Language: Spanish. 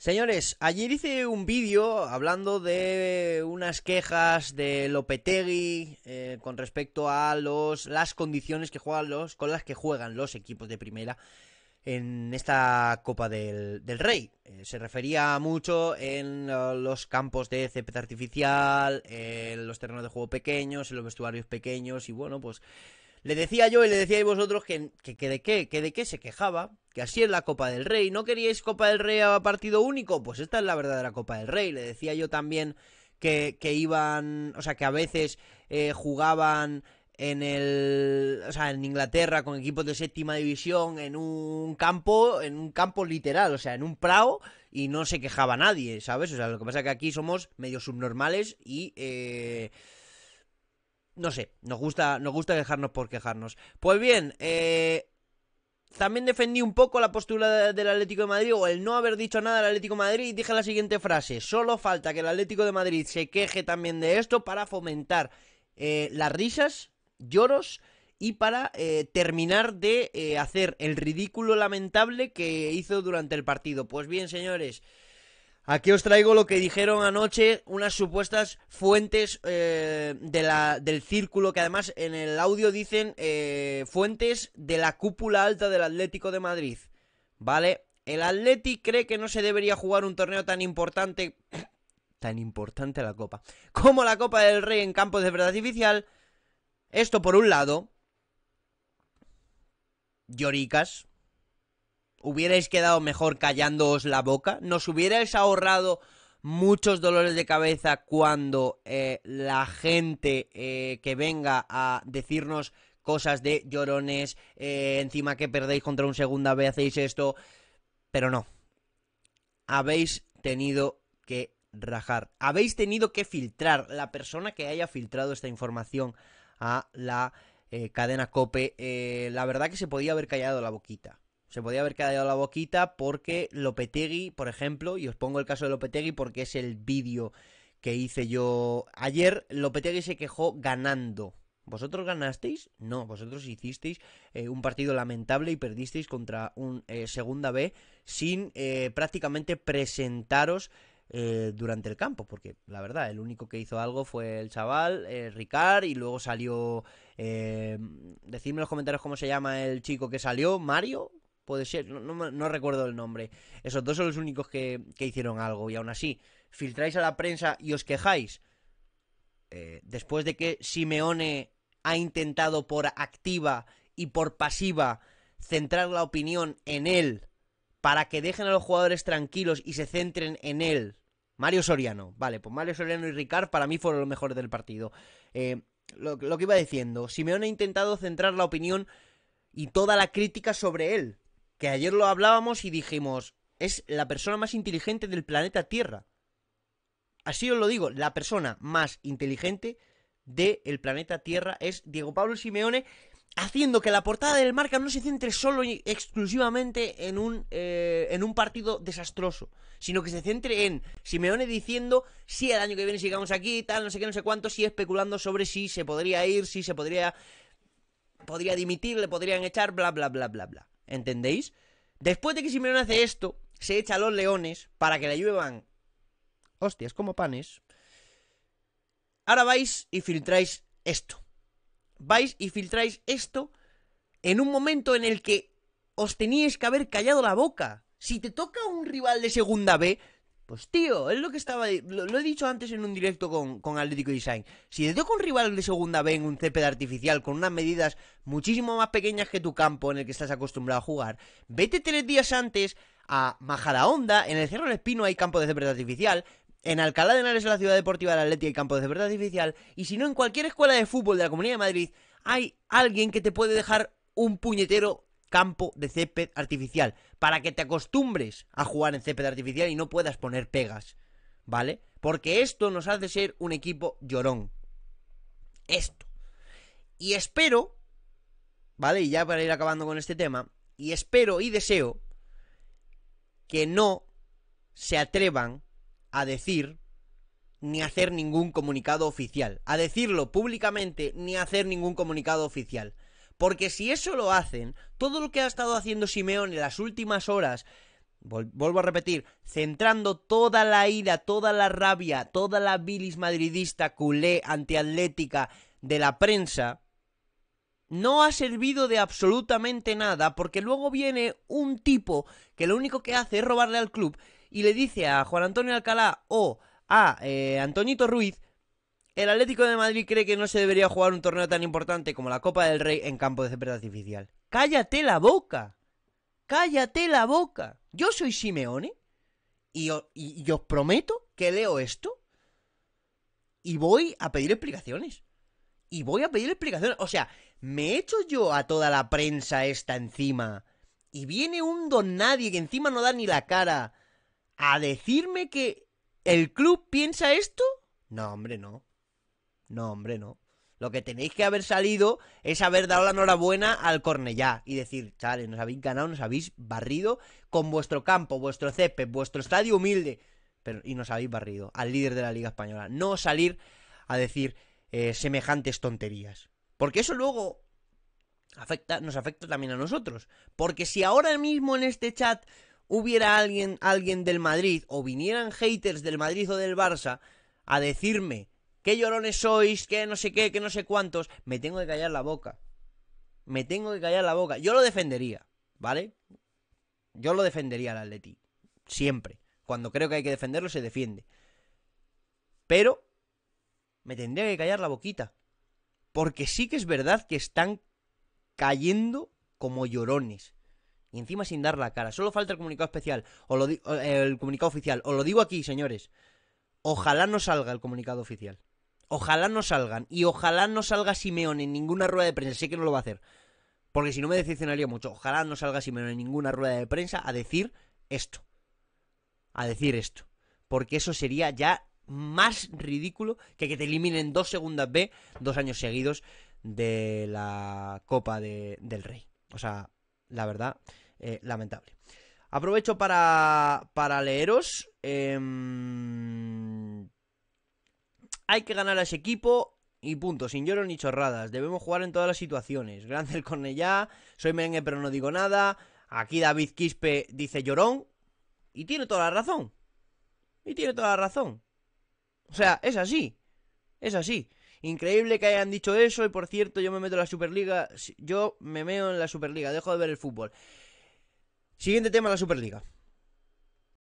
Señores, ayer hice un vídeo hablando de unas quejas de Lopetegui eh, con respecto a los, las condiciones que juegan los, con las que juegan los equipos de primera en esta Copa del, Rey. Eh, se refería mucho en eh, los campos de césped artificial, en los terrenos de juego pequeños, en los vestuarios pequeños y bueno, pues le decía yo y le decíais vosotros que, que, de qué, que de qué se quejaba, que así es la Copa del Rey. ¿No queríais Copa del Rey a partido único? Pues esta es la verdadera Copa del Rey. Le decía yo también que, iban, o sea, que a veces eh, jugaban en el, o sea, en Inglaterra con equipos de séptima división en un campo, en un campo literal, o sea, en un prao y no se quejaba nadie, ¿sabes? O sea, lo que pasa es que aquí somos medio subnormales y eh, no sé, nos gusta, nos gusta quejarnos por quejarnos. Pues bien, eh, también defendí un poco la postura del Atlético de Madrid o el no haber dicho nada al Atlético de Madrid y dije la siguiente frase, solo falta que el Atlético de Madrid se queje también de esto para fomentar eh, las risas, lloros y para eh, terminar de hacer el ridículo lamentable que hizo durante el partido. Pues bien, señores, Aquí os traigo lo que dijeron anoche unas supuestas fuentes eh, del círculo, que además en el audio dicen eh, fuentes de la cúpula alta del Atlético de Madrid. ¿Vale? El Atlético cree que no se debería jugar un torneo tan importante, tan importante la Copa, como la Copa del Rey en campos de verdad artificial. Esto por un lado, lloricas, hubierais quedado mejor callándoos la boca, nos hubierais ahorrado muchos dolores de cabeza cuando eh, la gente eh, que venga a decirnos cosas de llorones, eh, encima que perdéis contra un segunda vez, hacéis esto, pero no. Habéis tenido que rajar, habéis tenido que filtrar la persona que haya filtrado esta información a la cadena Cope. la verdad que se podía haber callado la boquita. Se podía haber quedado la boquita porque Lopetegui, por ejemplo, y os pongo el caso de Lopetegui porque es el vídeo que hice yo ayer, Lopetegui se quejó ganando. ¿Vosotros ganasteis? No, vosotros hicisteis eh, un partido lamentable y perdisteis contra un eh, segunda B sin eh, prácticamente presentaros durante el campo, porque la verdad, el único que hizo algo fue el chaval, Ricard, y luego salió... decidme en los comentarios cómo se llama el chico que salió, Mario, puede ser, no, recuerdo el nombre. Esos dos son los únicos que, hicieron algo y aún así, filtráis a la prensa y os quejáis. Eh, después de que Simeone ha intentado por activa y por pasiva centrar la opinión en él para que dejen a los jugadores tranquilos y se centren en él. Mario Soriano, vale, pues Mario Soriano y Ricard para mí fueron los mejores del partido. Eh, lo que iba diciendo, Simeone ha intentado centrar la opinión y toda la crítica sobre él, que ayer lo hablábamos y dijimos, es la persona más inteligente del planeta Tierra. Así os lo digo, la persona más inteligente del planeta Tierra es Diego Pablo Simeone, haciendo que la portada del marca no se centre solo y exclusivamente en un, eh, en un partido desastroso, sino que se centre en Simeone diciendo si el año que viene sigamos aquí, tal, no sé qué, no sé cuánto, si especulando sobre si se podría ir, si se podría, podría dimitir, le podrían echar, bla, bla, bla, bla, bla. ¿Entendéis? Después de que Simeone hace esto, se echa a los leones para que le lluevan hostias como panes. Ahora vais y filtráis esto. Vais y filtráis esto en un momento en el que os teníais que haber callado la boca. Si te toca un rival de segunda B, pues tío, es lo que estaba. Lo, he dicho antes en un directo con, Atlético Design. Si te toca un rival de segunda ven un césped artificial con unas medidas muchísimo más pequeñas que tu campo en el que estás acostumbrado a jugar, vete tres días antes a Majadahonda. En el Cerro del Espino hay campo de césped artificial. En Alcalá de Henares, en la ciudad deportiva del Atlético, hay campo de césped artificial. Y si no, en cualquier escuela de fútbol de la Comunidad de Madrid hay alguien que te puede dejar un puñetero campo de césped artificial, para que te acostumbres a jugar en césped artificial y no puedas poner pegas, ¿vale? Porque esto nos hace ser un equipo llorón. Esto. Y espero, ¿vale? Y ya para ir acabando con este tema, y espero y deseo que no se atrevan a decir ni hacer ningún comunicado oficial. A decirlo públicamente ni hacer ningún comunicado oficial. Porque si eso lo hacen, todo lo que ha estado haciendo Simeón en las últimas horas, vuelvo a repetir, centrando toda la ira, toda la rabia, toda la bilis madridista, culé, antiatlética de la prensa, no ha servido de absolutamente nada, porque luego viene un tipo que lo único que hace es robarle al club y le dice a Juan Antonio Alcalá o a eh, Antonito Ruiz el Atlético de Madrid cree que no se debería jugar un torneo tan importante como la Copa del Rey en campo de césped artificial. ¡Cállate la boca! ¡Cállate la boca! Yo soy Simeone y, os, os prometo que leo esto y voy a pedir explicaciones. Y voy a pedir explicaciones. O sea, me echo yo a toda la prensa esta encima y viene un don nadie que encima no da ni la cara a decirme que el club piensa esto. No, hombre, no. No, hombre, no. Lo que tenéis que haber salido es haber dado la enhorabuena al Cornellá y decir, chale, nos habéis ganado, nos habéis barrido con vuestro campo, vuestro césped, vuestro estadio humilde. Pero, y nos habéis barrido al líder de la Liga Española. No salir a decir eh, semejantes tonterías. Porque eso luego afecta, nos afecta también a nosotros. Porque si ahora mismo en este chat hubiera alguien, alguien del Madrid o vinieran haters del Madrid o del Barça a decirme qué llorones sois, ¿Qué no sé qué, que no sé cuántos. Me tengo que callar la boca. Me tengo que callar la boca. Yo lo defendería, ¿vale? Yo lo defendería al Atleti. Siempre. Cuando creo que hay que defenderlo, se defiende. Pero me tendría que callar la boquita. Porque sí que es verdad que están cayendo como llorones. Y encima sin dar la cara. Solo falta el comunicado especial. O, el comunicado oficial. Os lo digo aquí, señores. Ojalá no salga el comunicado oficial. Ojalá no salgan. Y ojalá no salga Simeón en ninguna rueda de prensa. Sé que no lo va a hacer. Porque si no me decepcionaría mucho. Ojalá no salga Simeone en ninguna rueda de prensa a decir esto. A decir esto. Porque eso sería ya más ridículo que que te eliminen dos segundas B dos años seguidos de la Copa del Rey. O sea, la verdad, eh, lamentable. Aprovecho para, para leeros. Eh, hay que ganar a ese equipo y punto, sin lloros ni chorradas. Debemos jugar en todas las situaciones. Grande el Cornellá, soy menge pero no digo nada. Aquí David Quispe dice llorón. Y tiene toda la razón. Y tiene toda la razón. O sea, es así. Es así. Increíble que hayan dicho eso. Y por cierto, yo me meto en la Superliga. Yo me meo en la Superliga. Dejo de ver el fútbol. Siguiente tema, la Superliga.